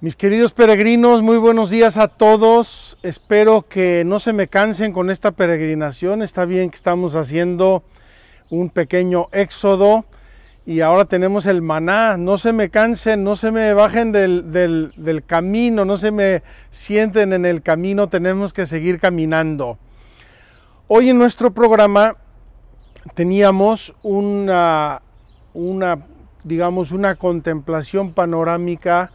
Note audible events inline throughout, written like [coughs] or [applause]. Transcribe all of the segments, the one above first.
Mis queridos peregrinos, muy buenos días a todos. Espero que no se me cansen con esta peregrinación. Está bien que estamos haciendo un pequeño éxodo y ahora tenemos el maná. No se me cansen, no se me bajen del, camino, no se me sienten en el camino. Tenemos que seguir caminando. Hoy en nuestro programa teníamos una, una digamos, una contemplación panorámica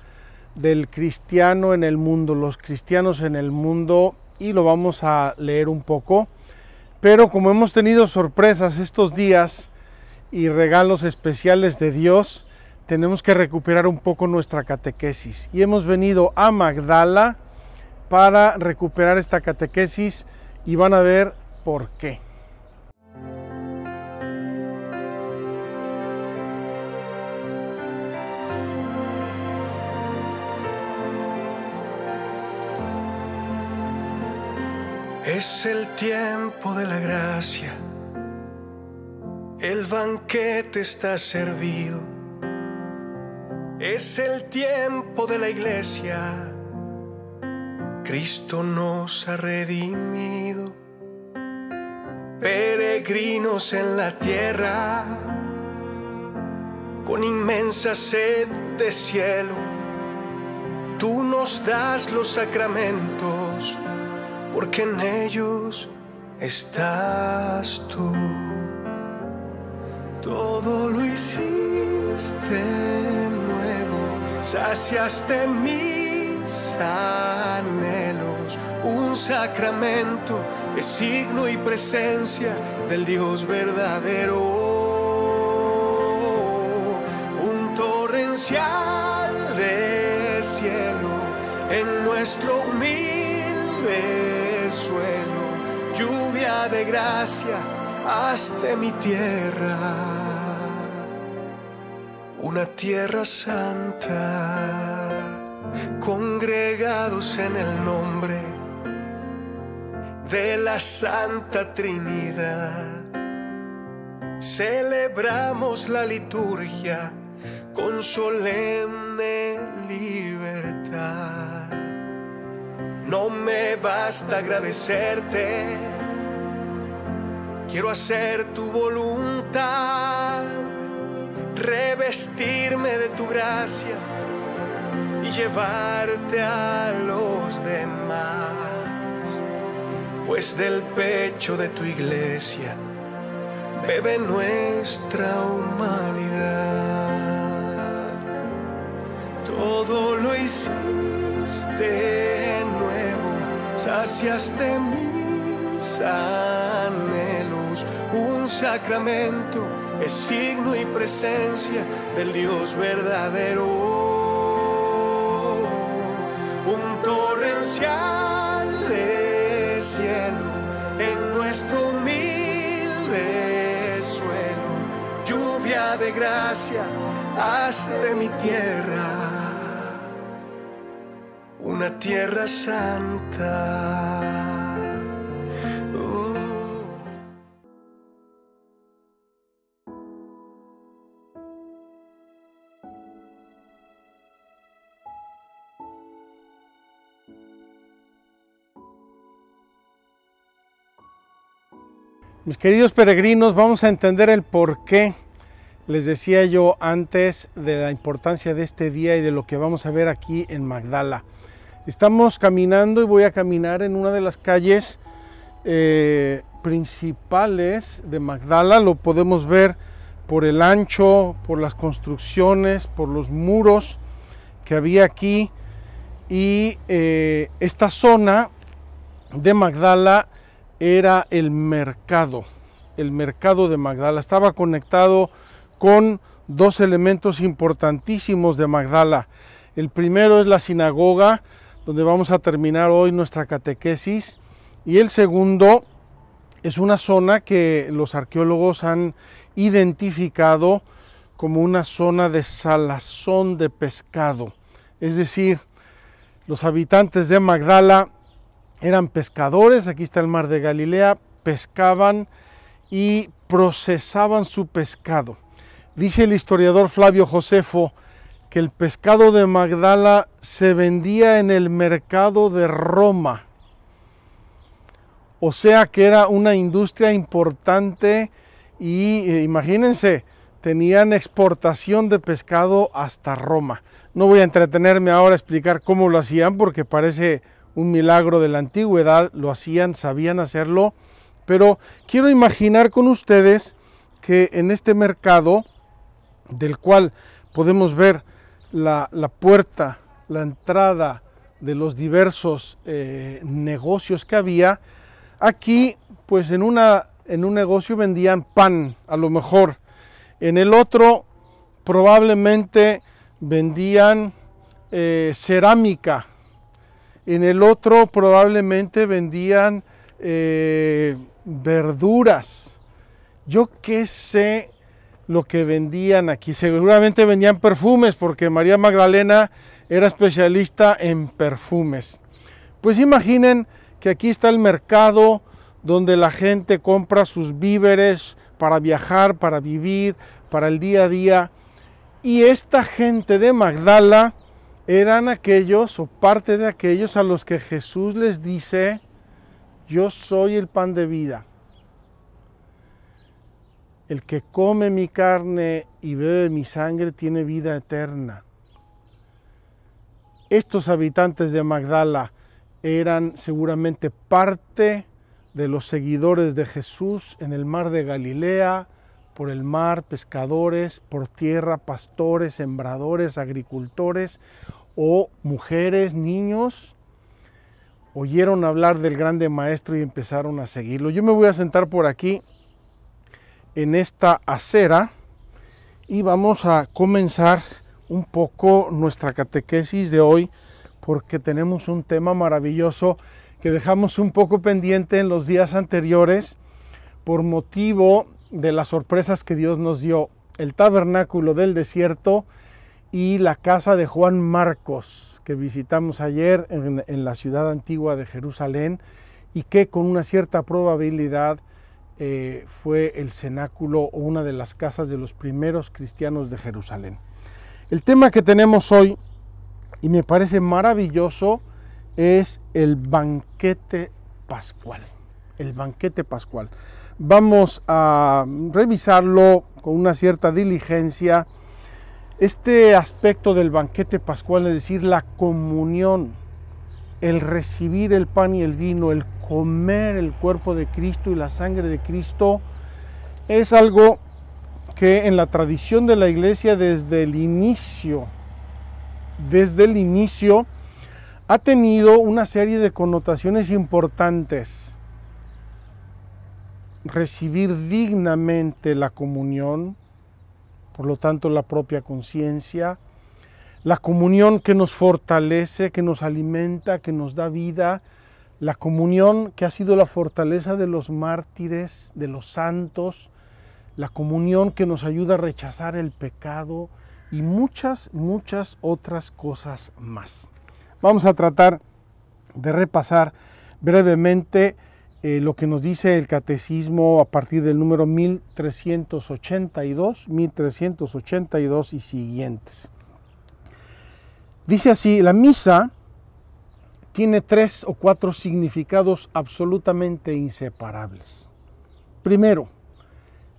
del cristiano en el mundo, los cristianos en el mundo, y lo vamos a leer un poco. Pero como hemos tenido sorpresas estos días y regalos especiales de Dios, tenemos que recuperar un poco nuestra catequesis. Y hemos venido a Magdala para recuperar esta catequesis y van a ver por qué. Es el tiempo de la gracia, el banquete está servido. Es el tiempo de la iglesia, Cristo nos ha redimido. Peregrinos en la tierra, con inmensa sed de cielo, tú nos das los sacramentos porque en ellos estás tú. Todo lo hiciste nuevo, saciaste mis anhelos, un sacramento es signo y presencia del Dios verdadero. Un torrencial de cielo en nuestro humilde de suelo, lluvia de gracia, de mi tierra, una tierra santa, congregados en el nombre de la Santa Trinidad. Celebramos la liturgia con solemne libertad. No me basta agradecerte, quiero hacer tu voluntad, revestirme de tu gracia y llevarte a los demás, pues del pecho de tu iglesia bebe nuestra humanidad. Todo lo hicimos de nuevo, saciaste mis anhelos. Un sacramento es signo y presencia del Dios verdadero. Un torrencial de cielo en nuestro humilde suelo. Lluvia de gracia, haz de mi tierra la tierra santa. Uh. Mis queridos peregrinos, vamos a entender el por qué les decía yo antes de la importancia de este día y de lo que vamos a ver aquí en Magdala. Estamos caminando y voy a caminar en una de las calles eh, principales de Magdala. Lo podemos ver por el ancho, por las construcciones, por los muros que había aquí. Y eh, esta zona de Magdala era el mercado, el mercado de Magdala. Estaba conectado con dos elementos importantísimos de Magdala. El primero es la sinagoga, donde vamos a terminar hoy nuestra catequesis. Y el segundo es una zona que los arqueólogos han identificado como una zona de salazón de pescado. Es decir, los habitantes de Magdala eran pescadores, aquí está el mar de Galilea, pescaban y procesaban su pescado. Dice el historiador Flavio Josefo que el pescado de Magdala se vendía en el mercado de Roma. O sea que era una industria importante y eh, imagínense, tenían exportación de pescado hasta Roma. No voy a entretenerme ahora a explicar cómo lo hacían porque parece un milagro de la antigüedad, lo hacían, sabían hacerlo, pero quiero imaginar con ustedes que en este mercado, del cual podemos ver la, puerta, la entrada de los diversos eh, negocios que había, aquí pues en, una, en un negocio vendían pan, a lo mejor, en el otro probablemente vendían eh, cerámica, en el otro probablemente vendían eh, verduras. Yo qué sé lo que vendían aquí. Seguramente vendían perfumes porque María Magdalena era especialista en perfumes. Pues imaginen que aquí está el mercado donde la gente compra sus víveres para viajar, para vivir, para el día a día. Y esta gente de Magdala eran aquellos o parte de aquellos a los que Jesús les dice, yo soy el pan de vida. El que come mi carne y bebe mi sangre tiene vida eterna. Estos habitantes de Magdala eran seguramente parte de los seguidores de Jesús en el mar de Galilea, por el mar, pescadores, por tierra, pastores, sembradores, agricultores o mujeres, niños. Oyeron hablar del grande maestro y empezaron a seguirlo. Yo me voy a sentar por aquí en esta acera y vamos a comenzar un poco nuestra catequesis de hoy porque tenemos un tema maravilloso que dejamos un poco pendiente en los días anteriores por motivo de las sorpresas que Dios nos dio, el tabernáculo del desierto y la casa de Juan Marcos que visitamos ayer en, la ciudad antigua de Jerusalén y que con una cierta probabilidad eh, fue el cenáculo o una de las casas de los primeros cristianos de Jerusalén. El tema que tenemos hoy, y me parece maravilloso, es el banquete pascual. El banquete pascual. Vamos a revisarlo con una cierta diligencia. Este aspecto del banquete pascual, es decir, la comunión el recibir el pan y el vino, el comer el cuerpo de Cristo y la sangre de Cristo, es algo que en la tradición de la iglesia desde el inicio, desde el inicio, ha tenido una serie de connotaciones importantes. Recibir dignamente la comunión, por lo tanto la propia conciencia, la comunión que nos fortalece, que nos alimenta, que nos da vida. La comunión que ha sido la fortaleza de los mártires, de los santos. La comunión que nos ayuda a rechazar el pecado y muchas, muchas otras cosas más. Vamos a tratar de repasar brevemente eh, lo que nos dice el catecismo a partir del número 1382, 1382 y siguientes. Dice así, la misa tiene tres o cuatro significados absolutamente inseparables. Primero,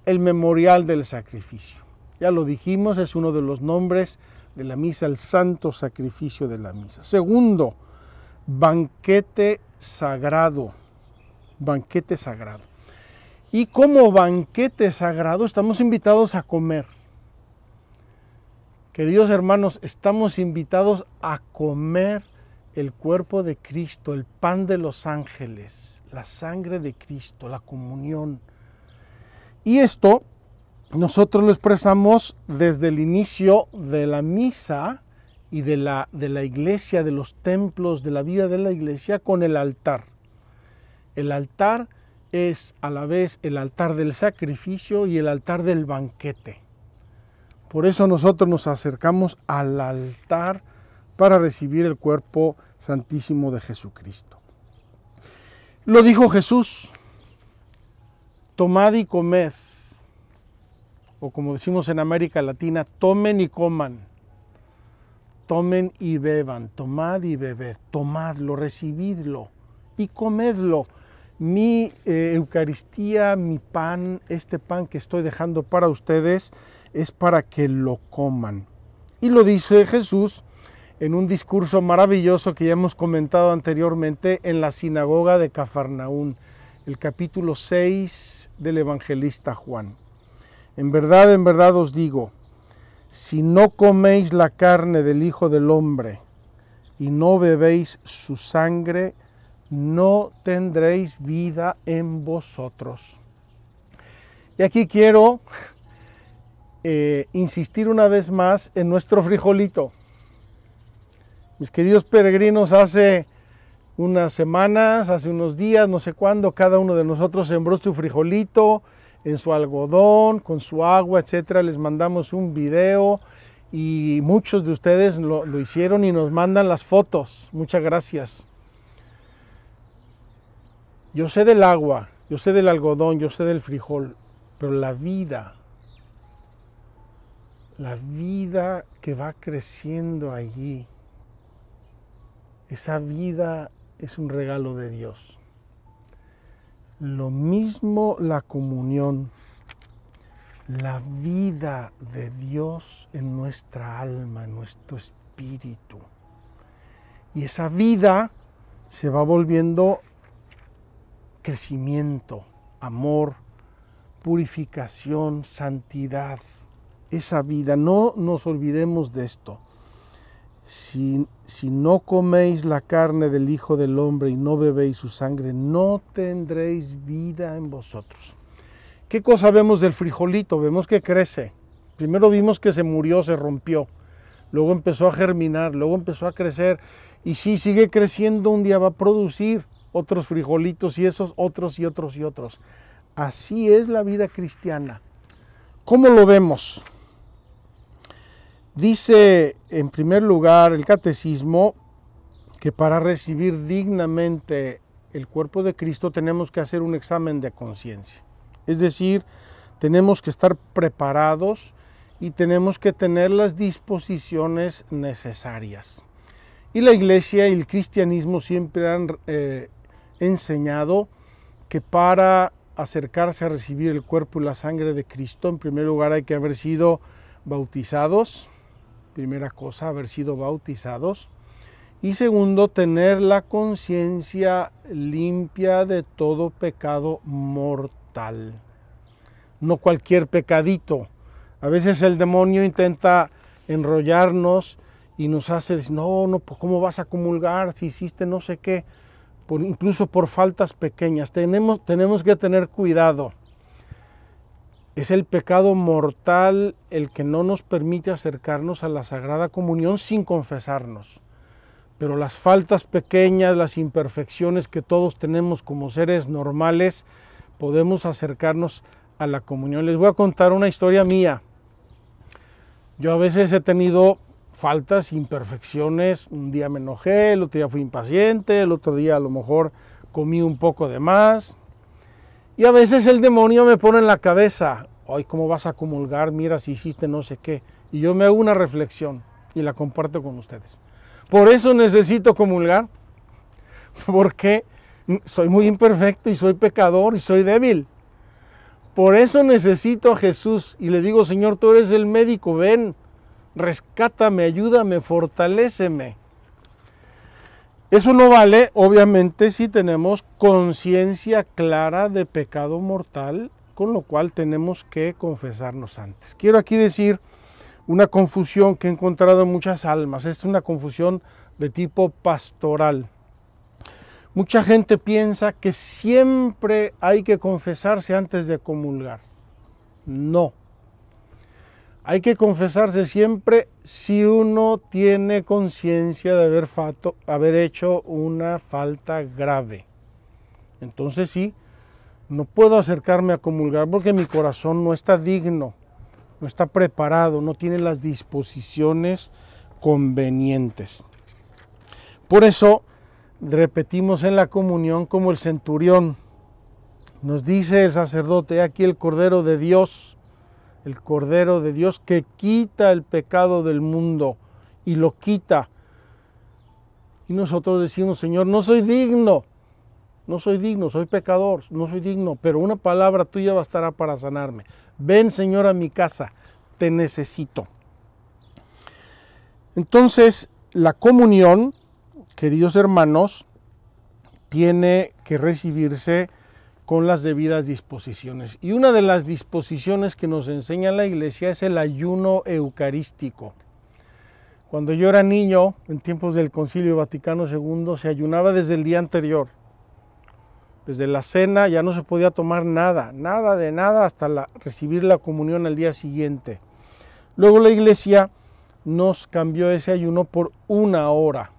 el memorial del sacrificio. Ya lo dijimos, es uno de los nombres de la misa, el santo sacrificio de la misa. Segundo, banquete sagrado. Banquete sagrado. Y como banquete sagrado estamos invitados a comer. Queridos hermanos, estamos invitados a comer el cuerpo de Cristo, el pan de los ángeles, la sangre de Cristo, la comunión. Y esto nosotros lo expresamos desde el inicio de la misa y de la, de la iglesia, de los templos, de la vida de la iglesia con el altar. El altar es a la vez el altar del sacrificio y el altar del banquete. Por eso nosotros nos acercamos al altar para recibir el cuerpo santísimo de Jesucristo. Lo dijo Jesús, tomad y comed, o como decimos en América Latina, tomen y coman, tomen y beban, tomad y bebed, tomadlo, recibidlo y comedlo. Mi eh, Eucaristía, mi pan, este pan que estoy dejando para ustedes, es para que lo coman. Y lo dice Jesús en un discurso maravilloso que ya hemos comentado anteriormente en la sinagoga de Cafarnaún, el capítulo 6 del evangelista Juan. En verdad, en verdad os digo, si no coméis la carne del Hijo del Hombre y no bebéis su sangre, no tendréis vida en vosotros. Y aquí quiero eh, insistir una vez más en nuestro frijolito. Mis queridos peregrinos, hace unas semanas, hace unos días, no sé cuándo, cada uno de nosotros sembró su frijolito en su algodón, con su agua, etcétera. Les mandamos un video y muchos de ustedes lo, lo hicieron y nos mandan las fotos. Muchas gracias. Yo sé del agua, yo sé del algodón, yo sé del frijol, pero la vida, la vida que va creciendo allí, esa vida es un regalo de Dios. Lo mismo la comunión, la vida de Dios en nuestra alma, en nuestro espíritu. Y esa vida se va volviendo crecimiento, amor, purificación, santidad esa vida. No nos olvidemos de esto. Si, no coméis la carne del Hijo del Hombre y no bebéis su sangre, no tendréis vida en vosotros. ¿Qué cosa vemos del frijolito? Vemos que crece. Primero vimos que se murió, se rompió. Luego empezó a germinar, luego empezó a crecer. Y si sigue creciendo, un día va a producir otros frijolitos y esos, otros y otros y otros. Así es la vida cristiana. ¿Cómo lo vemos? Dice en primer lugar el catecismo que para recibir dignamente el cuerpo de Cristo tenemos que hacer un examen de conciencia. Es decir, tenemos que estar preparados y tenemos que tener las disposiciones necesarias. Y la iglesia y el cristianismo siempre han eh, enseñado que para acercarse a recibir el cuerpo y la sangre de Cristo, en primer lugar hay que haber sido bautizados, Primera cosa, haber sido bautizados. Y segundo, tener la conciencia limpia de todo pecado mortal. No cualquier pecadito. A veces el demonio intenta enrollarnos y nos hace decir, no, no, pues, ¿cómo vas a comulgar si hiciste no sé qué? Por, incluso por faltas pequeñas. Tenemos, tenemos que tener cuidado. Es el pecado mortal el que no nos permite acercarnos a la Sagrada Comunión sin confesarnos. Pero las faltas pequeñas, las imperfecciones que todos tenemos como seres normales, podemos acercarnos a la comunión. Les voy a contar una historia mía. Yo a veces he tenido faltas, imperfecciones. Un día me enojé, el otro día fui impaciente, el otro día a lo mejor comí un poco de más y a veces el demonio me pone en la cabeza, ay, ¿cómo vas a comulgar? Mira si hiciste no sé qué. Y yo me hago una reflexión y la comparto con ustedes. Por eso necesito comulgar, [laughs] porque soy muy imperfecto y soy pecador y soy débil. Por eso necesito a Jesús y le digo, Señor, tú eres el médico, ven, rescátame, ayúdame, fortaléceme. Eso no vale, obviamente, si tenemos conciencia clara de pecado mortal, con lo cual tenemos que confesarnos antes. Quiero aquí decir una confusión que he encontrado en muchas almas. Esta es una confusión de tipo pastoral. Mucha gente piensa que siempre hay que confesarse antes de comulgar. No. Hay que confesarse siempre si uno tiene conciencia de haber, haber hecho una falta grave. Entonces sí, no puedo acercarme a comulgar porque mi corazón no está digno, no está preparado, no tiene las disposiciones convenientes. Por eso repetimos en la comunión como el centurión. Nos dice el sacerdote, aquí el Cordero de Dios el Cordero de Dios que quita el pecado del mundo y lo quita. Y nosotros decimos, Señor, no soy digno, no soy digno, soy pecador, no soy digno, pero una palabra tuya bastará para sanarme. Ven, Señor, a mi casa, te necesito. Entonces, la comunión, queridos hermanos, tiene que recibirse con las debidas disposiciones. Y una de las disposiciones que nos enseña la iglesia es el ayuno eucarístico. Cuando yo era niño, en tiempos del Concilio Vaticano II, se ayunaba desde el día anterior. Desde la cena ya no se podía tomar nada, nada de nada, hasta recibir la comunión al día siguiente. Luego la iglesia nos cambió ese ayuno por una hora.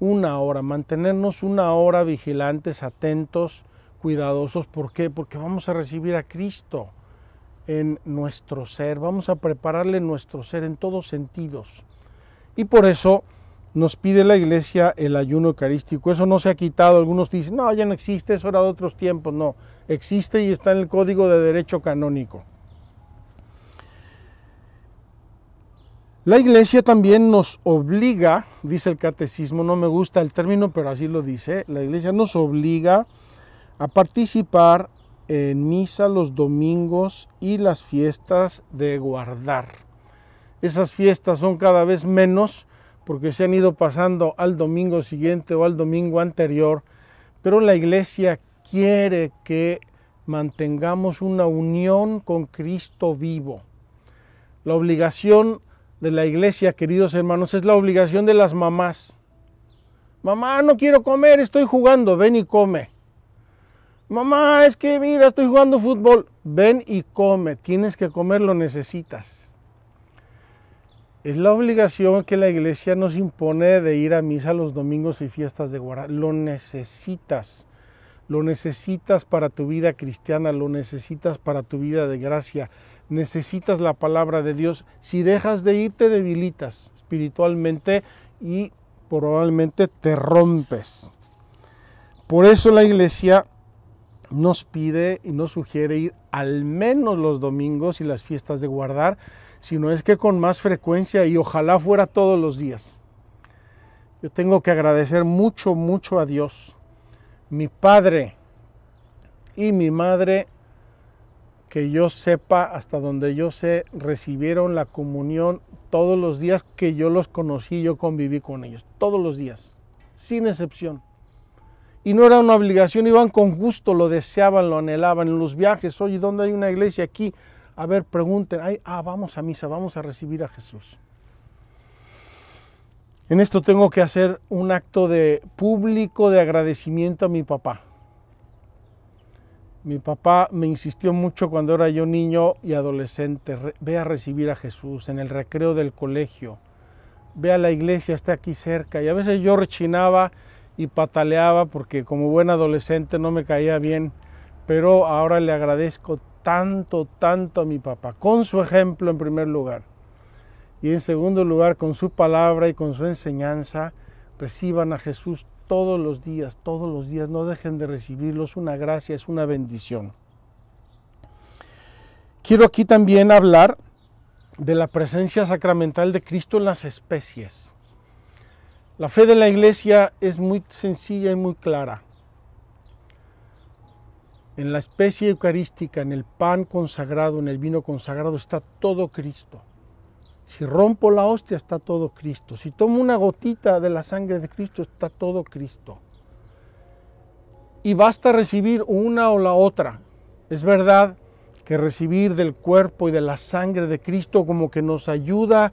Una hora, mantenernos una hora vigilantes, atentos, cuidadosos. ¿Por qué? Porque vamos a recibir a Cristo en nuestro ser, vamos a prepararle nuestro ser en todos sentidos. Y por eso nos pide la iglesia el ayuno eucarístico. Eso no se ha quitado. Algunos dicen, no, ya no existe, eso era de otros tiempos. No, existe y está en el Código de Derecho Canónico. La iglesia también nos obliga, dice el catecismo, no me gusta el término, pero así lo dice, la iglesia nos obliga a participar en misa los domingos y las fiestas de guardar. Esas fiestas son cada vez menos porque se han ido pasando al domingo siguiente o al domingo anterior, pero la iglesia quiere que mantengamos una unión con Cristo vivo. La obligación de la iglesia, queridos hermanos, es la obligación de las mamás. Mamá, no quiero comer, estoy jugando, ven y come. Mamá, es que mira, estoy jugando fútbol. Ven y come, tienes que comer, lo necesitas. Es la obligación que la iglesia nos impone de ir a misa los domingos y fiestas de Guarán. Lo necesitas. Lo necesitas para tu vida cristiana, lo necesitas para tu vida de gracia. Necesitas la palabra de Dios. Si dejas de ir, te debilitas espiritualmente y probablemente te rompes. Por eso la iglesia nos pide y nos sugiere ir al menos los domingos y las fiestas de guardar, sino es que con más frecuencia y ojalá fuera todos los días. Yo tengo que agradecer mucho, mucho a Dios, mi padre y mi madre, que yo sepa, hasta donde yo sé, recibieron la comunión todos los días que yo los conocí, yo conviví con ellos, todos los días, sin excepción y no era una obligación, iban con gusto, lo deseaban, lo anhelaban en los viajes. Oye, ¿dónde hay una iglesia aquí? A ver, pregunten, ah, vamos a misa, vamos a recibir a Jesús. En esto tengo que hacer un acto de público de agradecimiento a mi papá. Mi papá me insistió mucho cuando era yo niño y adolescente, ve a recibir a Jesús en el recreo del colegio, ve a la iglesia, está aquí cerca. Y a veces yo rechinaba y pataleaba porque como buen adolescente no me caía bien, pero ahora le agradezco tanto, tanto a mi papá, con su ejemplo en primer lugar. Y en segundo lugar, con su palabra y con su enseñanza, reciban a Jesús todos los días, todos los días, no dejen de recibirlo, es una gracia, es una bendición. Quiero aquí también hablar de la presencia sacramental de Cristo en las especies. La fe de la iglesia es muy sencilla y muy clara. En la especie eucarística, en el pan consagrado, en el vino consagrado, está todo Cristo. Si rompo la hostia, está todo Cristo. Si tomo una gotita de la sangre de Cristo, está todo Cristo. Y basta recibir una o la otra. Es verdad que recibir del cuerpo y de la sangre de Cristo como que nos ayuda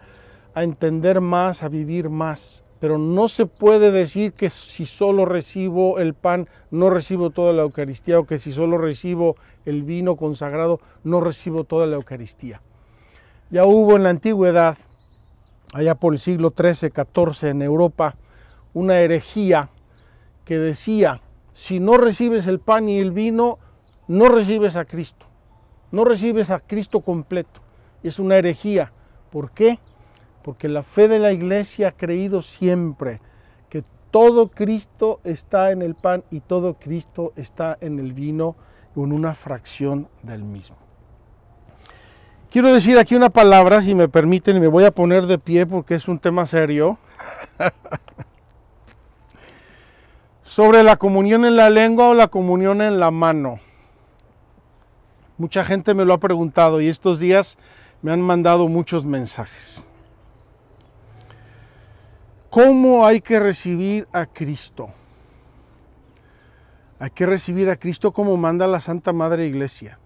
a entender más, a vivir más, pero no se puede decir que si solo recibo el pan, no recibo toda la Eucaristía, o que si solo recibo el vino consagrado, no recibo toda la Eucaristía. Ya hubo en la antigüedad, allá por el siglo XIII, XIV en Europa, una herejía que decía, si no recibes el pan y el vino, no recibes a Cristo, no recibes a Cristo completo. Es una herejía. ¿Por qué? porque la fe de la iglesia ha creído siempre que todo Cristo está en el pan y todo Cristo está en el vino con una fracción del mismo. Quiero decir aquí una palabra, si me permiten, y me voy a poner de pie porque es un tema serio, [laughs] sobre la comunión en la lengua o la comunión en la mano. Mucha gente me lo ha preguntado y estos días me han mandado muchos mensajes. ¿Cómo hay que recibir a Cristo? Hay que recibir a Cristo como manda la Santa Madre Iglesia.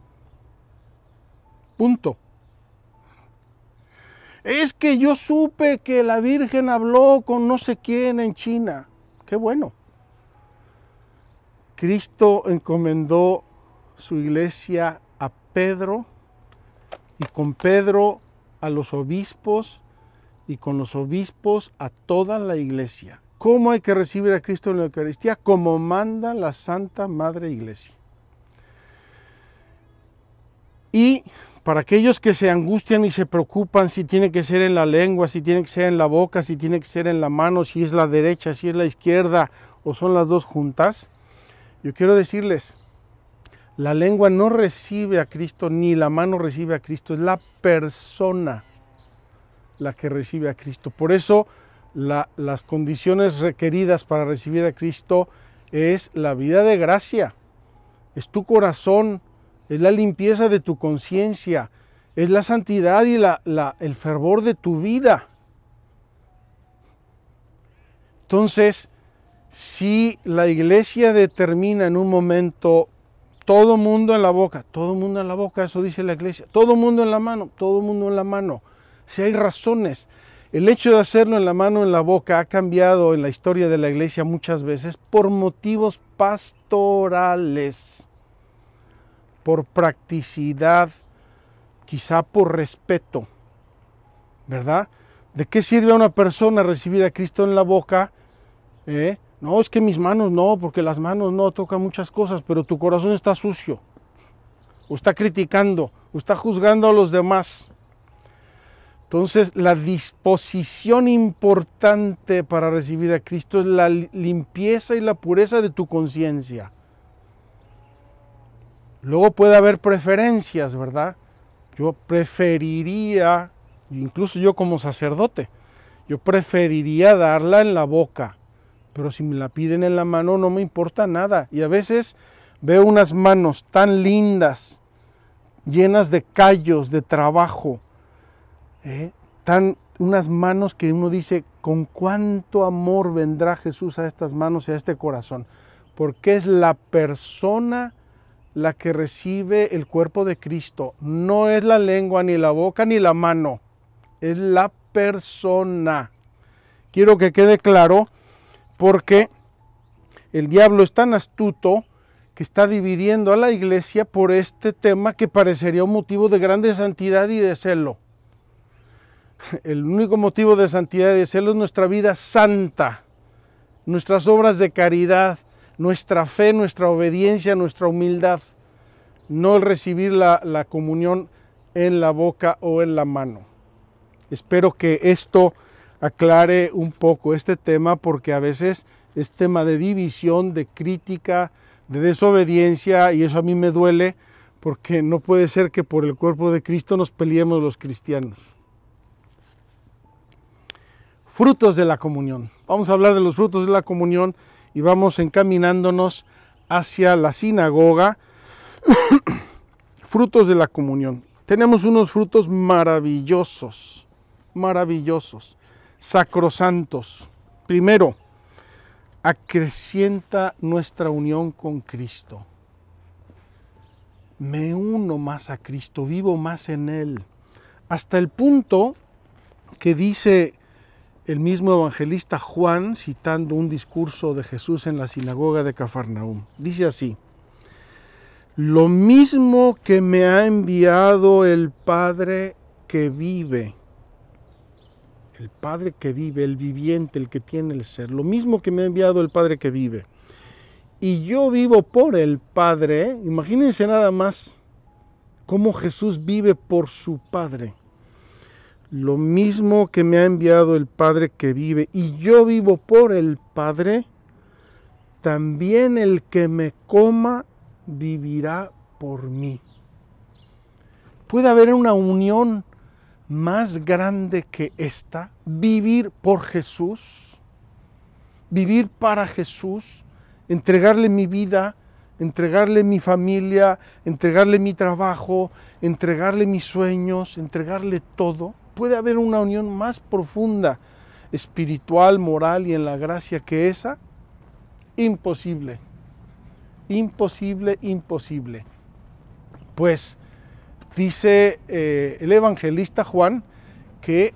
Punto. Es que yo supe que la Virgen habló con no sé quién en China. Qué bueno. Cristo encomendó su iglesia a Pedro y con Pedro a los obispos y con los obispos a toda la iglesia. ¿Cómo hay que recibir a Cristo en la Eucaristía? Como manda la Santa Madre Iglesia. Y para aquellos que se angustian y se preocupan si tiene que ser en la lengua, si tiene que ser en la boca, si tiene que ser en la mano, si es la derecha, si es la izquierda o son las dos juntas, yo quiero decirles, la lengua no recibe a Cristo ni la mano recibe a Cristo, es la persona la que recibe a Cristo. Por eso las condiciones requeridas para recibir a Cristo es la vida de gracia, es tu corazón, es la limpieza de tu conciencia, es la santidad y el fervor de tu vida. Entonces, si la iglesia determina en un momento todo mundo en la boca, todo mundo en la boca, eso dice la iglesia, todo mundo en la mano, todo mundo en la mano, si hay razones. El hecho de hacerlo en la mano, en la boca, ha cambiado en la historia de la iglesia muchas veces por motivos pastorales, por practicidad, quizá por respeto, ¿verdad? ¿De qué sirve a una persona recibir a Cristo en la boca? ¿Eh? No, es que mis manos no, porque las manos no tocan muchas cosas, pero tu corazón está sucio, o está criticando, o está juzgando a los demás. Entonces, la disposición importante para recibir a Cristo es la limpieza y la pureza de tu conciencia. Luego puede haber preferencias, ¿verdad? Yo preferiría, incluso yo como sacerdote, yo preferiría darla en la boca, pero si me la piden en la mano no me importa nada. Y a veces veo unas manos tan lindas, llenas de callos, de trabajo, ¿eh? tan unas manos que uno dice, con cuánto amor vendrá Jesús a estas manos y a este corazón, porque es la persona la que recibe el cuerpo de Cristo, no es la lengua, ni la boca, ni la mano, es la persona. Quiero que quede claro, porque el diablo es tan astuto que está dividiendo a la iglesia por este tema que parecería un motivo de grande santidad y de celo. El único motivo de santidad es de es nuestra vida santa, nuestras obras de caridad, nuestra fe, nuestra obediencia, nuestra humildad, no el recibir la, la comunión en la boca o en la mano. Espero que esto aclare un poco este tema porque a veces es tema de división, de crítica, de desobediencia y eso a mí me duele porque no puede ser que por el cuerpo de Cristo nos peleemos los cristianos frutos de la comunión. Vamos a hablar de los frutos de la comunión y vamos encaminándonos hacia la sinagoga. [coughs] frutos de la comunión. Tenemos unos frutos maravillosos, maravillosos, sacrosantos. Primero, acrecienta nuestra unión con Cristo. Me uno más a Cristo, vivo más en Él, hasta el punto que dice el mismo evangelista Juan citando un discurso de Jesús en la sinagoga de Cafarnaúm. Dice así, lo mismo que me ha enviado el Padre que vive, el Padre que vive, el viviente, el que tiene el ser, lo mismo que me ha enviado el Padre que vive. Y yo vivo por el Padre, imagínense nada más cómo Jesús vive por su Padre lo mismo que me ha enviado el Padre que vive y yo vivo por el Padre, también el que me coma vivirá por mí. Puede haber una unión más grande que esta, vivir por Jesús, vivir para Jesús, entregarle mi vida, entregarle mi familia, entregarle mi trabajo, entregarle mis sueños, entregarle todo puede haber una unión más profunda, espiritual, moral y en la gracia que esa? Imposible. Imposible, imposible. Pues dice eh, el evangelista Juan que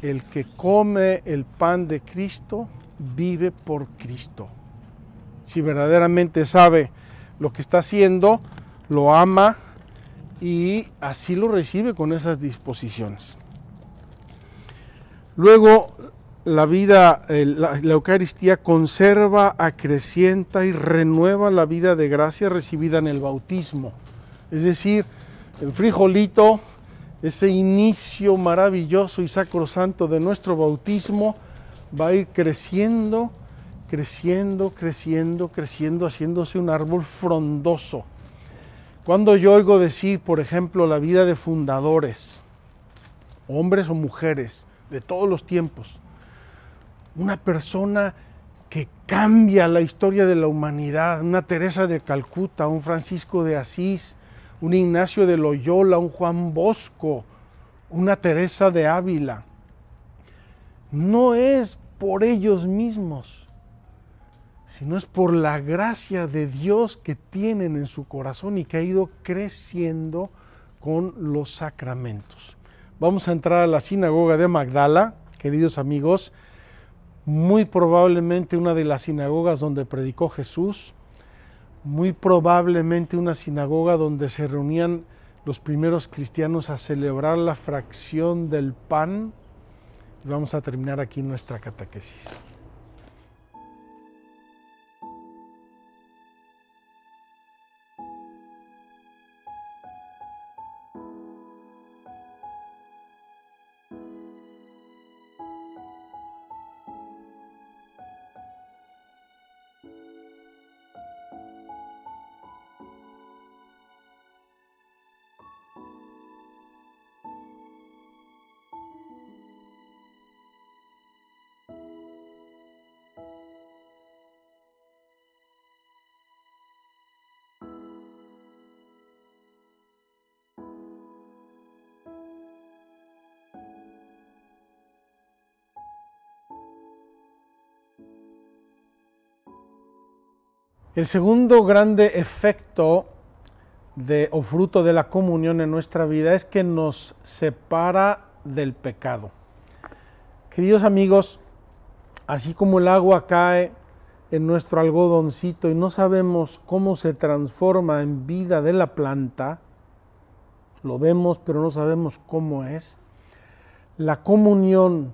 el que come el pan de Cristo vive por Cristo. Si verdaderamente sabe lo que está haciendo, lo ama y así lo recibe con esas disposiciones. Luego, la vida, la, Eucaristía conserva, acrecienta y renueva la vida de gracia recibida en el bautismo. Es decir, el frijolito, ese inicio maravilloso y sacrosanto de nuestro bautismo, va a ir creciendo, creciendo, creciendo, creciendo, haciéndose un árbol frondoso. Cuando yo oigo decir, por ejemplo, la vida de fundadores, hombres o mujeres, de todos los tiempos. Una persona que cambia la historia de la humanidad, una Teresa de Calcuta, un Francisco de Asís, un Ignacio de Loyola, un Juan Bosco, una Teresa de Ávila. No es por ellos mismos, sino es por la gracia de Dios que tienen en su corazón y que ha ido creciendo con los sacramentos. Vamos a entrar a la sinagoga de Magdala, queridos amigos, muy probablemente una de las sinagogas donde predicó Jesús, muy probablemente una sinagoga donde se reunían los primeros cristianos a celebrar la fracción del pan. Y vamos a terminar aquí nuestra catequesis. El segundo grande efecto o fruto de la comunión en nuestra vida es que nos separa del pecado. Queridos amigos, así como el agua cae en nuestro algodoncito y no sabemos cómo se transforma en vida de la planta, lo vemos pero no sabemos cómo es, la comunión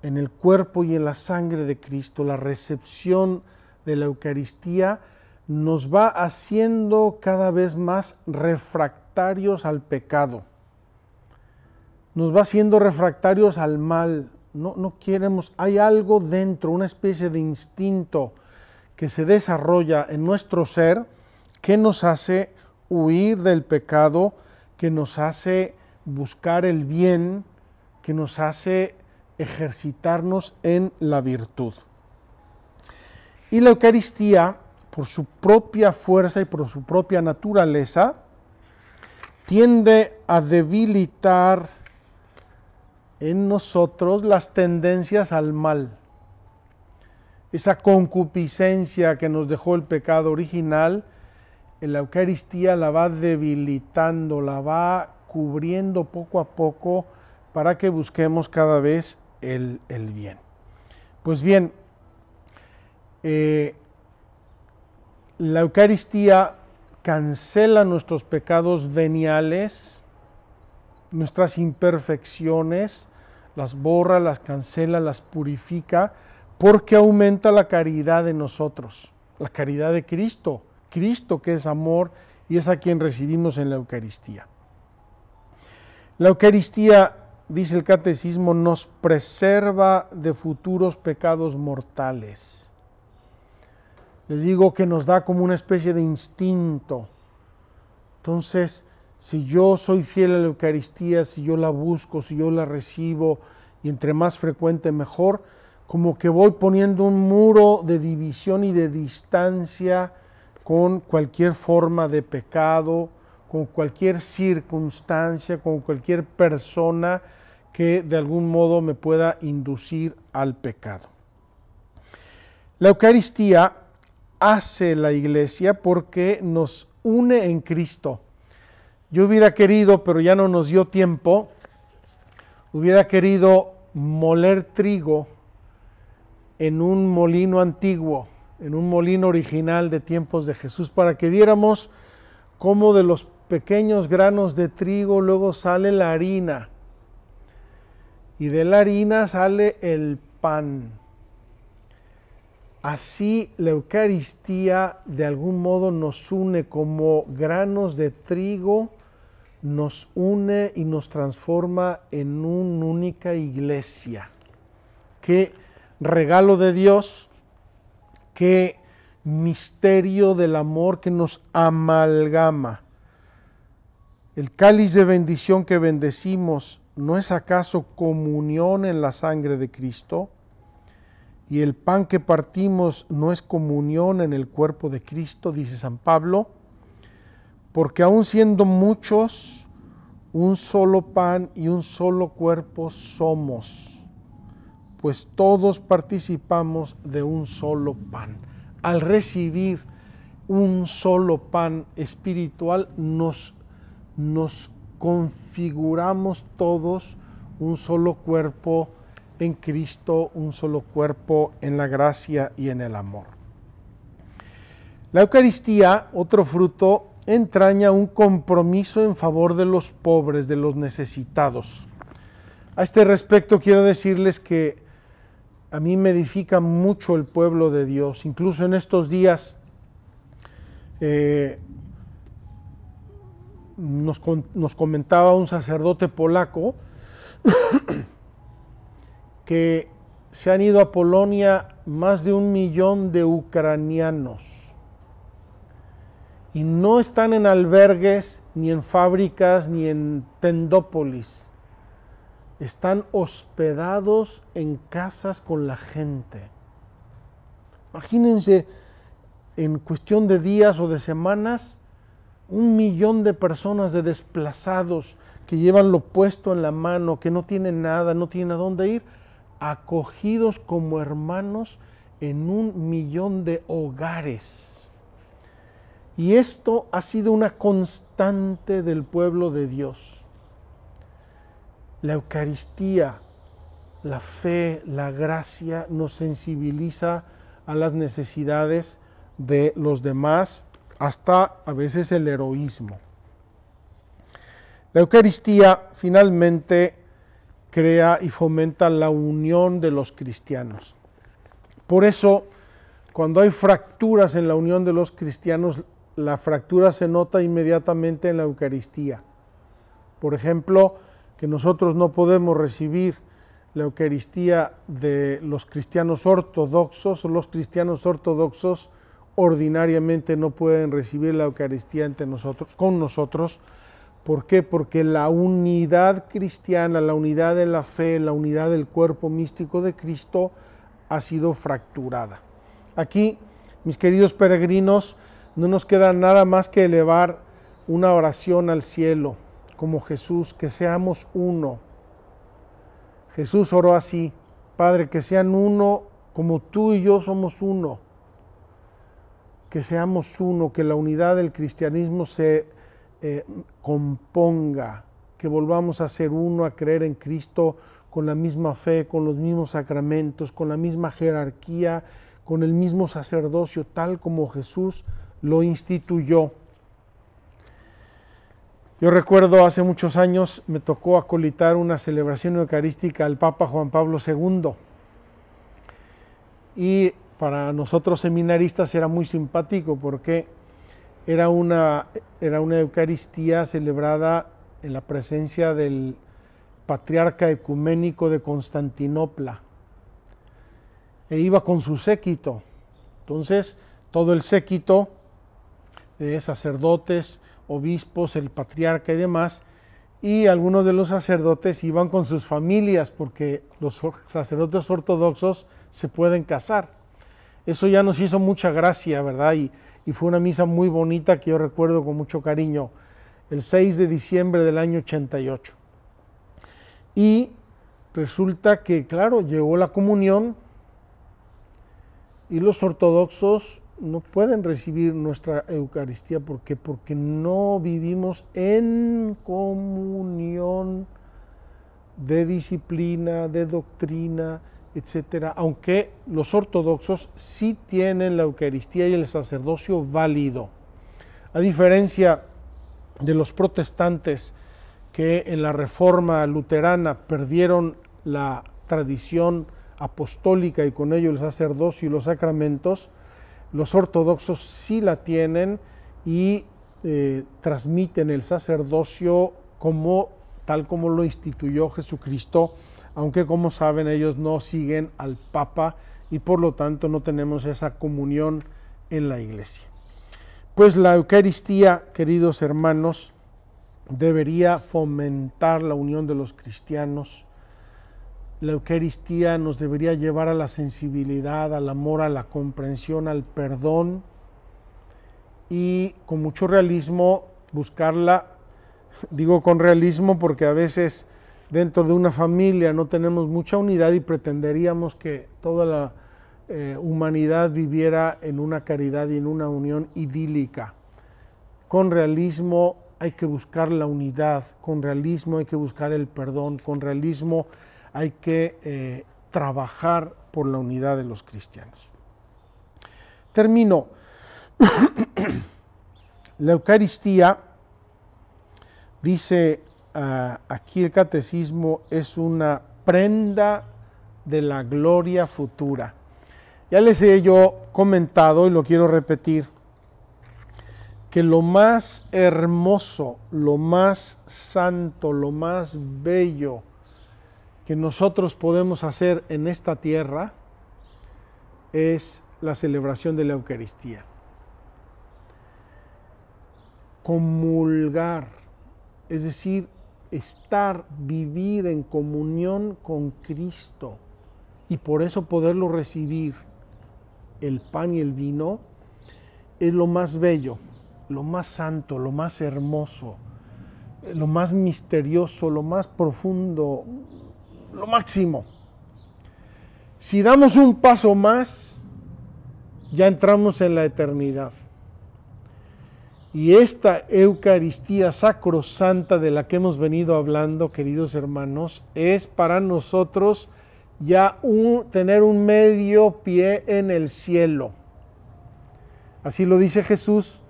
en el cuerpo y en la sangre de Cristo, la recepción de la Eucaristía nos va haciendo cada vez más refractarios al pecado. Nos va haciendo refractarios al mal. No, no queremos, hay algo dentro, una especie de instinto que se desarrolla en nuestro ser que nos hace huir del pecado, que nos hace buscar el bien, que nos hace ejercitarnos en la virtud. Y la Eucaristía, por su propia fuerza y por su propia naturaleza, tiende a debilitar en nosotros las tendencias al mal. Esa concupiscencia que nos dejó el pecado original, en la Eucaristía la va debilitando, la va cubriendo poco a poco para que busquemos cada vez el, el bien. Pues bien, eh, la Eucaristía cancela nuestros pecados veniales, nuestras imperfecciones, las borra, las cancela, las purifica, porque aumenta la caridad de nosotros, la caridad de Cristo, Cristo que es amor y es a quien recibimos en la Eucaristía. La Eucaristía, dice el catecismo, nos preserva de futuros pecados mortales. Les digo que nos da como una especie de instinto. Entonces, si yo soy fiel a la Eucaristía, si yo la busco, si yo la recibo, y entre más frecuente mejor, como que voy poniendo un muro de división y de distancia con cualquier forma de pecado, con cualquier circunstancia, con cualquier persona que de algún modo me pueda inducir al pecado. La Eucaristía hace la iglesia porque nos une en Cristo. Yo hubiera querido, pero ya no nos dio tiempo, hubiera querido moler trigo en un molino antiguo, en un molino original de tiempos de Jesús, para que viéramos cómo de los pequeños granos de trigo luego sale la harina y de la harina sale el pan. Así la Eucaristía de algún modo nos une como granos de trigo, nos une y nos transforma en una única iglesia. Qué regalo de Dios, qué misterio del amor que nos amalgama. El cáliz de bendición que bendecimos, ¿no es acaso comunión en la sangre de Cristo? y el pan que partimos no es comunión en el cuerpo de Cristo, dice San Pablo, porque aun siendo muchos, un solo pan y un solo cuerpo somos, pues todos participamos de un solo pan. Al recibir un solo pan espiritual, nos, nos configuramos todos un solo cuerpo en Cristo, un solo cuerpo, en la gracia y en el amor. La Eucaristía, otro fruto, entraña un compromiso en favor de los pobres, de los necesitados. A este respecto quiero decirles que a mí me edifica mucho el pueblo de Dios, incluso en estos días eh, nos comentaba un sacerdote polaco que se han ido a Polonia más de un millón de ucranianos y no están en albergues, ni en fábricas, ni en tendópolis. Están hospedados en casas con la gente. Imagínense, en cuestión de días o de semanas, un millón de personas de desplazados que llevan lo puesto en la mano, que no tienen nada, no tienen a dónde ir acogidos como hermanos en un millón de hogares. Y esto ha sido una constante del pueblo de Dios. La Eucaristía, la fe, la gracia nos sensibiliza a las necesidades de los demás, hasta a veces el heroísmo. La Eucaristía finalmente crea y fomenta la unión de los cristianos. Por eso, cuando hay fracturas en la unión de los cristianos, la fractura se nota inmediatamente en la Eucaristía. Por ejemplo, que nosotros no podemos recibir la Eucaristía de los cristianos ortodoxos, los cristianos ortodoxos ordinariamente no pueden recibir la Eucaristía entre nosotros, con nosotros, ¿Por qué? Porque la unidad cristiana, la unidad de la fe, la unidad del cuerpo místico de Cristo ha sido fracturada. Aquí, mis queridos peregrinos, no nos queda nada más que elevar una oración al cielo, como Jesús, que seamos uno. Jesús oró así, Padre, que sean uno como tú y yo somos uno, que seamos uno, que la unidad del cristianismo se eh, componga, que volvamos a ser uno, a creer en Cristo con la misma fe, con los mismos sacramentos, con la misma jerarquía, con el mismo sacerdocio, tal como Jesús lo instituyó. Yo recuerdo hace muchos años me tocó acolitar una celebración eucarística al Papa Juan Pablo II. Y para nosotros seminaristas era muy simpático porque era una, era una Eucaristía celebrada en la presencia del patriarca ecuménico de Constantinopla. E iba con su séquito. Entonces, todo el séquito de sacerdotes, obispos, el patriarca y demás, y algunos de los sacerdotes iban con sus familias porque los sacerdotes ortodoxos se pueden casar. Eso ya nos hizo mucha gracia, ¿verdad? Y y fue una misa muy bonita que yo recuerdo con mucho cariño, el 6 de diciembre del año 88. Y resulta que, claro, llegó la comunión y los ortodoxos no pueden recibir nuestra Eucaristía porque porque no vivimos en comunión de disciplina, de doctrina, etcétera, aunque los ortodoxos sí tienen la Eucaristía y el sacerdocio válido. A diferencia de los protestantes que en la reforma luterana perdieron la tradición apostólica y con ello el sacerdocio y los sacramentos, los ortodoxos sí la tienen y eh, transmiten el sacerdocio como tal como lo instituyó Jesucristo aunque como saben ellos no siguen al Papa y por lo tanto no tenemos esa comunión en la iglesia. Pues la Eucaristía, queridos hermanos, debería fomentar la unión de los cristianos. La Eucaristía nos debería llevar a la sensibilidad, al amor, a la comprensión, al perdón y con mucho realismo buscarla, digo con realismo porque a veces dentro de una familia no tenemos mucha unidad y pretenderíamos que toda la eh, humanidad viviera en una caridad y en una unión idílica. Con realismo hay que buscar la unidad, con realismo hay que buscar el perdón, con realismo hay que eh, trabajar por la unidad de los cristianos. Termino. [coughs] la Eucaristía, dice aquí el catecismo es una prenda de la gloria futura. Ya les he yo comentado y lo quiero repetir, que lo más hermoso, lo más santo, lo más bello que nosotros podemos hacer en esta tierra es la celebración de la Eucaristía. Comulgar, es decir, estar, vivir en comunión con Cristo y por eso poderlo recibir, el pan y el vino, es lo más bello, lo más santo, lo más hermoso, eh, lo más misterioso, lo más profundo, lo máximo. Si damos un paso más, ya entramos en la eternidad. Y esta Eucaristía sacrosanta de la que hemos venido hablando, queridos hermanos, es para nosotros ya tener un medio pie en el cielo. Así lo dice Jesús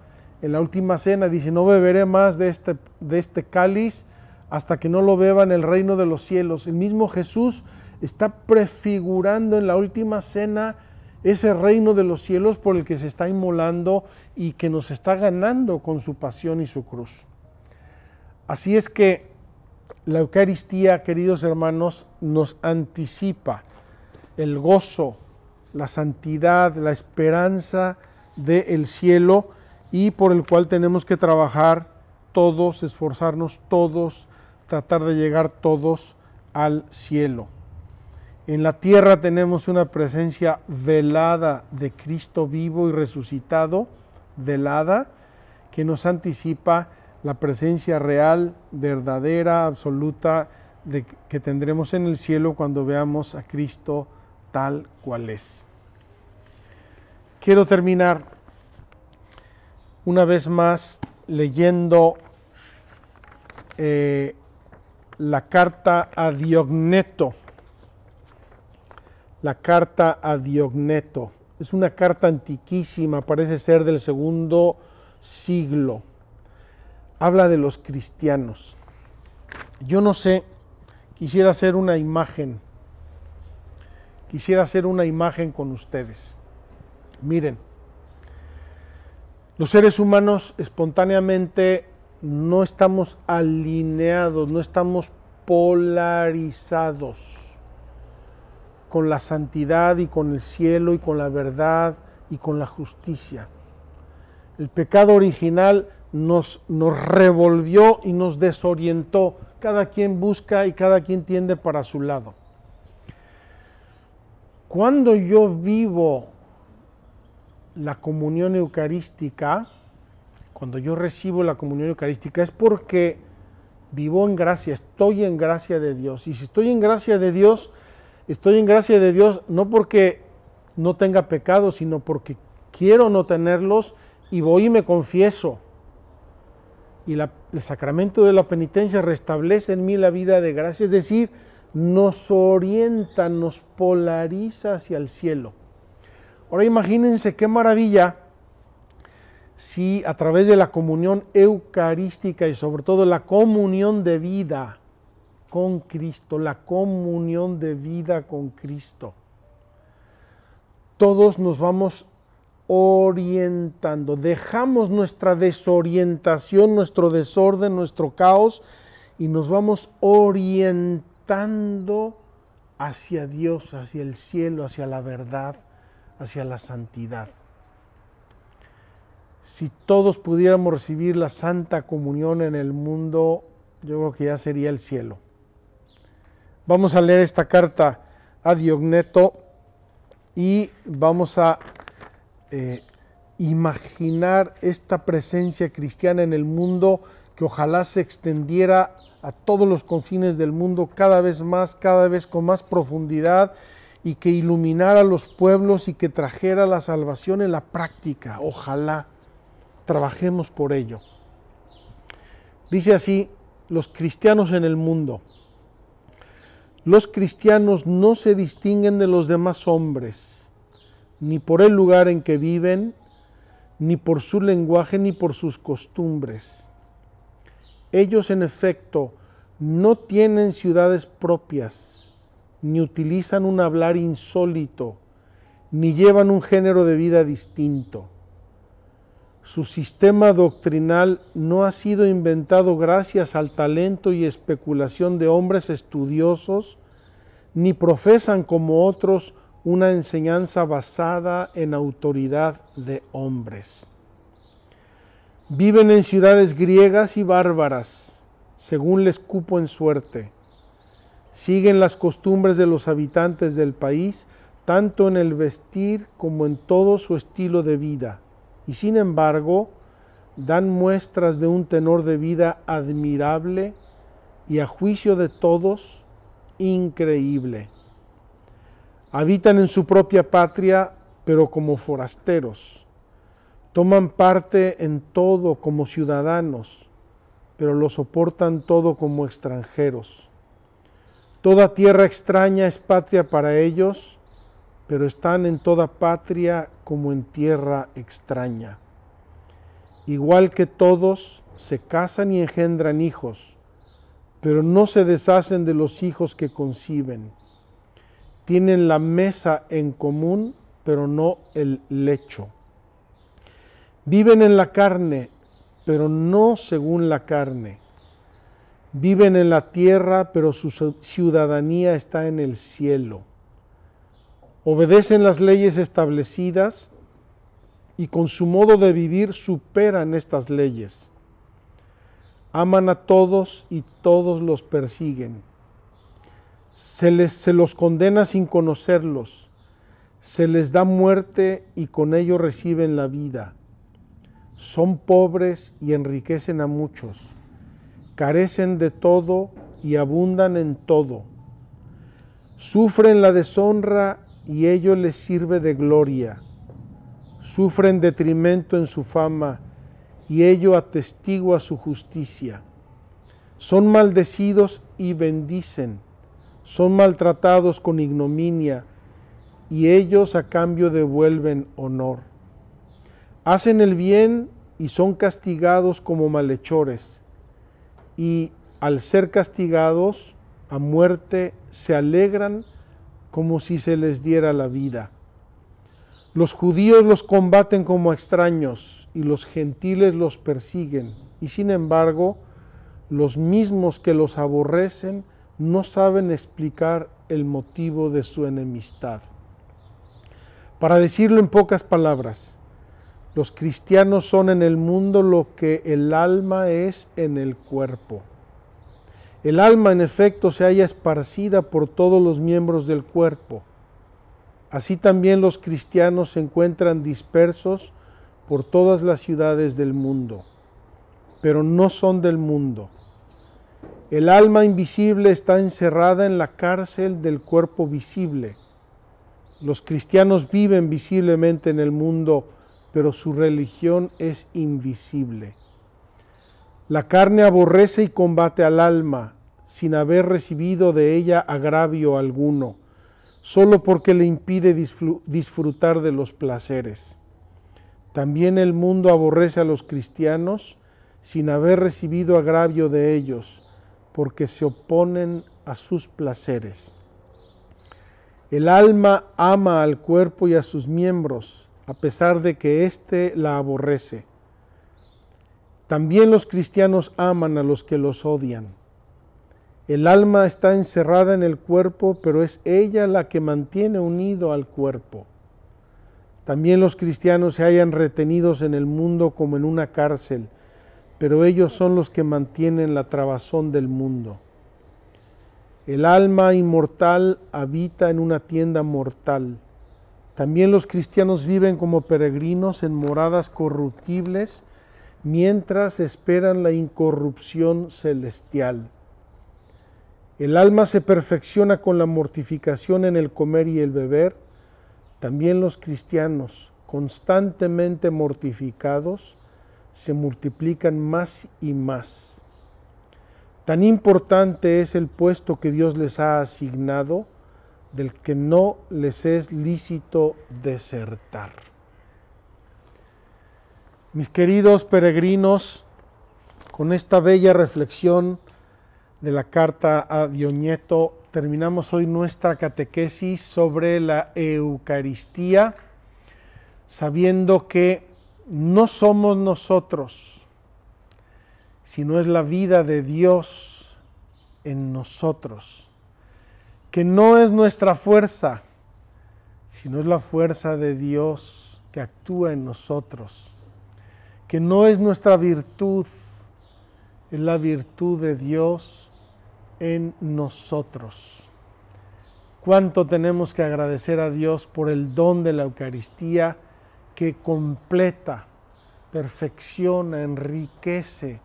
en la última cena, dice, no beberé más de este, de este cáliz hasta que no lo beba en el reino de los cielos. El mismo Jesús está prefigurando en la última cena ese reino de los cielos por el que se está inmolando y que nos está ganando con su pasión y su cruz. Así es que la Eucaristía, queridos hermanos, nos anticipa el gozo, la santidad, la esperanza del cielo y por el cual tenemos que trabajar todos, esforzarnos todos, tratar de llegar todos al cielo. En la tierra tenemos una presencia velada de Cristo vivo y resucitado, velada, que nos anticipa la presencia real, verdadera, absoluta, de, que tendremos en el cielo cuando veamos a Cristo tal cual es. Quiero terminar una vez más leyendo eh, la carta a Diogneto la carta a Diogneto. Es una carta antiquísima, parece ser del segundo siglo. Habla de los cristianos. Yo no sé, quisiera hacer una imagen. Quisiera hacer una imagen con ustedes. Miren, los seres humanos espontáneamente no estamos alineados, no estamos polarizados con la santidad y con el cielo y con la verdad y con la justicia. El pecado original nos, nos revolvió y nos desorientó. Cada quien busca y cada quien tiende para su lado. Cuando yo vivo la comunión eucarística, cuando yo recibo la comunión eucarística, es porque vivo en gracia, estoy en gracia de Dios. Y si estoy en gracia de Dios, Estoy en gracia de Dios no porque no tenga pecados, sino porque quiero no tenerlos y voy y me confieso. Y el sacramento de la penitencia restablece en mí la vida de gracia, es decir, nos orienta, nos polariza hacia el cielo. Ahora imagínense qué maravilla si a través de la comunión eucarística y sobre todo la comunión de vida, con Cristo, la comunión de vida con Cristo. Todos nos vamos orientando, dejamos nuestra desorientación, nuestro desorden, nuestro caos y nos vamos orientando hacia Dios, hacia el cielo, hacia la verdad, hacia la santidad. Si todos pudiéramos recibir la santa comunión en el mundo, yo creo que ya sería el cielo. Vamos a leer esta carta a Diogneto y vamos a eh, imaginar esta presencia cristiana en el mundo que ojalá se extendiera a todos los confines del mundo cada vez más, cada vez con más profundidad y que iluminara a los pueblos y que trajera la salvación en la práctica. Ojalá trabajemos por ello. Dice así, los cristianos en el mundo los cristianos no se distinguen de los demás hombres, ni por el lugar en que viven, ni por su lenguaje, ni por sus costumbres. Ellos, en efecto, no tienen ciudades propias, ni utilizan un hablar insólito, ni llevan un género de vida distinto su sistema doctrinal no ha sido inventado gracias al talento y especulación de hombres estudiosos, ni profesan como otros una enseñanza basada en autoridad de hombres. Viven en ciudades griegas y bárbaras, según les cupo en suerte. Siguen las costumbres de los habitantes del país, tanto en el vestir como en todo su estilo de vida y sin embargo dan muestras de un tenor de vida admirable y a juicio de todos increíble. Habitan en su propia patria, pero como forasteros. Toman parte en todo como ciudadanos, pero lo soportan todo como extranjeros. Toda tierra extraña es patria para ellos, pero están en toda patria como en tierra extraña. Igual que todos, se casan y engendran hijos, pero no se deshacen de los hijos que conciben. Tienen la mesa en común, pero no el lecho. Viven en la carne, pero no según la carne. Viven en la tierra, pero su ciudadanía está en el cielo obedecen las leyes establecidas y con su modo de vivir superan estas leyes. Aman a todos y todos los persiguen. Se, les, se los condena sin conocerlos. Se les da muerte y con ello reciben la vida. Son pobres y enriquecen a muchos. Carecen de todo y abundan en todo. Sufren la deshonra y ello les sirve de gloria. Sufren detrimento en su fama y ello atestigua su justicia. Son maldecidos y bendicen. Son maltratados con ignominia y ellos a cambio devuelven honor. Hacen el bien y son castigados como malhechores y al ser castigados a muerte se alegran como si se les diera la vida. Los judíos los combaten como extraños y los gentiles los persiguen. Y sin embargo, los mismos que los aborrecen no saben explicar el motivo de su enemistad. Para decirlo en pocas palabras, los cristianos son en el mundo lo que el alma es en el cuerpo. El alma en efecto se halla esparcida por todos los miembros del cuerpo. Así también los cristianos se encuentran dispersos por todas las ciudades del mundo, pero no son del mundo. El alma invisible está encerrada en la cárcel del cuerpo visible. Los cristianos viven visiblemente en el mundo, pero su religión es invisible. La carne aborrece y combate al alma, sin haber recibido de ella agravio alguno, solo porque le impide disfrutar de los placeres. También el mundo aborrece a los cristianos, sin haber recibido agravio de ellos, porque se oponen a sus placeres. El alma ama al cuerpo y a sus miembros, a pesar de que éste la aborrece también los cristianos aman a los que los odian. El alma está encerrada en el cuerpo, pero es ella la que mantiene unido al cuerpo. También los cristianos se hallan retenidos en el mundo como en una cárcel, pero ellos son los que mantienen la trabazón del mundo. El alma inmortal habita en una tienda mortal. También los cristianos viven como peregrinos en moradas corruptibles, mientras esperan la incorrupción celestial. El alma se perfecciona con la mortificación en el comer y el beber. También los cristianos, constantemente mortificados, se multiplican más y más. Tan importante es el puesto que Dios les ha asignado, del que no les es lícito desertar. Mis queridos peregrinos, con esta bella reflexión de la carta a Dionieto, terminamos hoy nuestra catequesis sobre la Eucaristía, sabiendo que no somos nosotros, sino es la vida de Dios en nosotros, que no es nuestra fuerza, sino es la fuerza de Dios que actúa en nosotros que no es nuestra virtud, es la virtud de Dios en nosotros. Cuánto tenemos que agradecer a Dios por el don de la Eucaristía que completa, perfecciona, enriquece,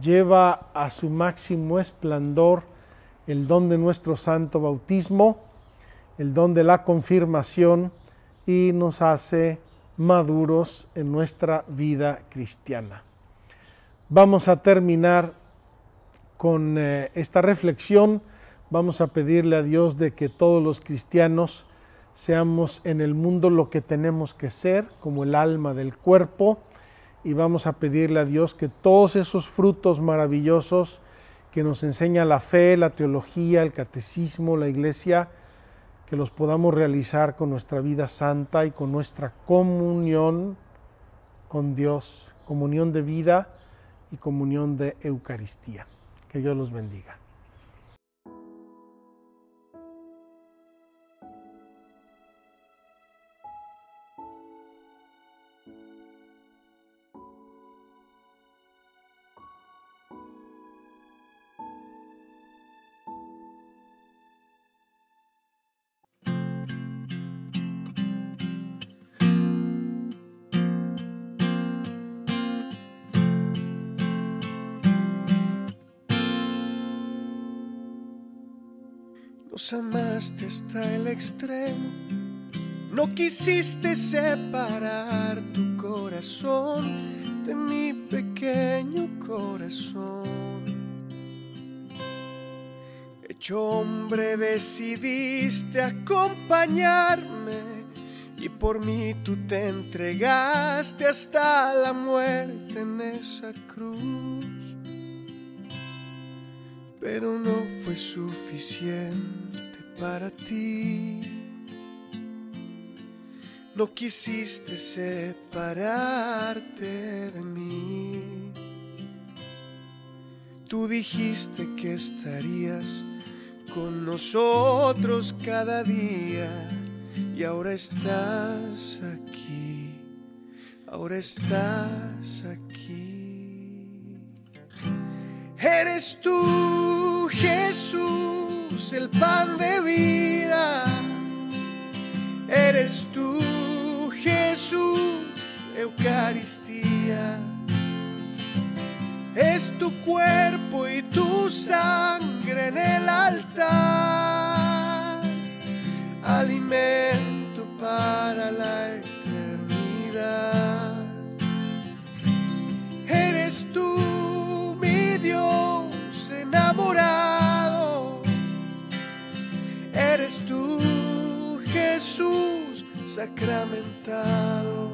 lleva a su máximo esplendor el don de nuestro santo bautismo, el don de la confirmación y nos hace maduros en nuestra vida cristiana. Vamos a terminar con eh, esta reflexión. Vamos a pedirle a Dios de que todos los cristianos seamos en el mundo lo que tenemos que ser, como el alma del cuerpo. Y vamos a pedirle a Dios que todos esos frutos maravillosos que nos enseña la fe, la teología, el catecismo, la iglesia, que los podamos realizar con nuestra vida santa y con nuestra comunión con Dios, comunión de vida y comunión de Eucaristía. Que Dios los bendiga. amaste hasta el extremo. No quisiste separar tu corazón de mi pequeño corazón. Hecho hombre decidiste acompañarme y por mí tú te entregaste hasta la muerte en esa cruz pero no fue suficiente para ti. No quisiste separarte de mí. Tú dijiste que estarías con nosotros cada día y ahora estás aquí, ahora estás aquí. Eres tú Jesús, el pan de vida. Eres tú, Jesús, Eucaristía. Es tu cuerpo y tu sangre en el altar. Alimento sacramentado.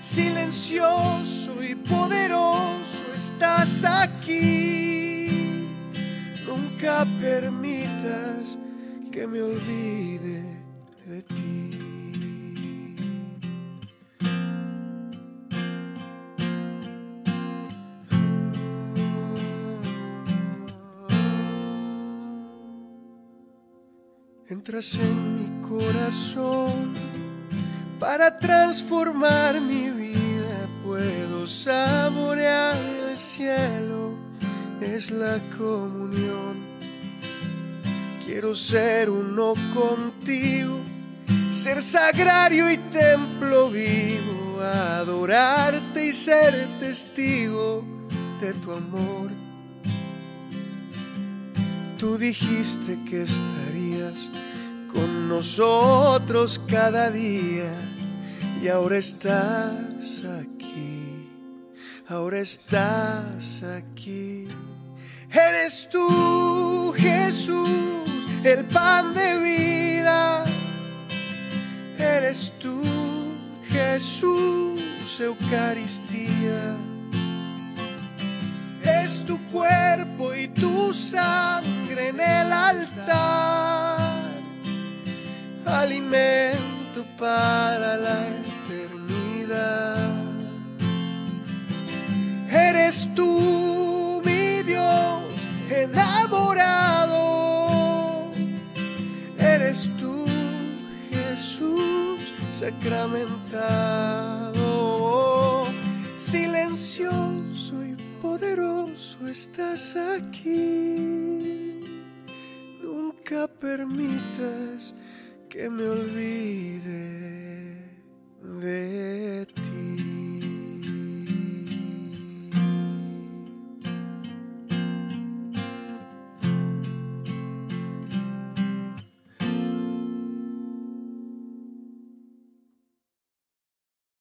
Silencioso y poderoso estás aquí. Nunca permitas que me olvides. entras en mi corazón para transformar mi vida. Puedo saborear el cielo, es la comunión. Quiero ser uno contigo, ser sagrario y templo vivo, adorarte y ser testigo de tu amor. Tú dijiste que estarías con nosotros cada día y ahora estás aquí, ahora estás aquí. Eres tú, Jesús, el pan de vida. Eres tú, Jesús, Eucaristía. Es tu cuerpo y tu sangre en el altar alimento para la eternidad. Eres tú mi Dios enamorado, eres tú Jesús sacramentado, silencioso y poderoso estás aquí. Nunca permitas que me olvide de ti.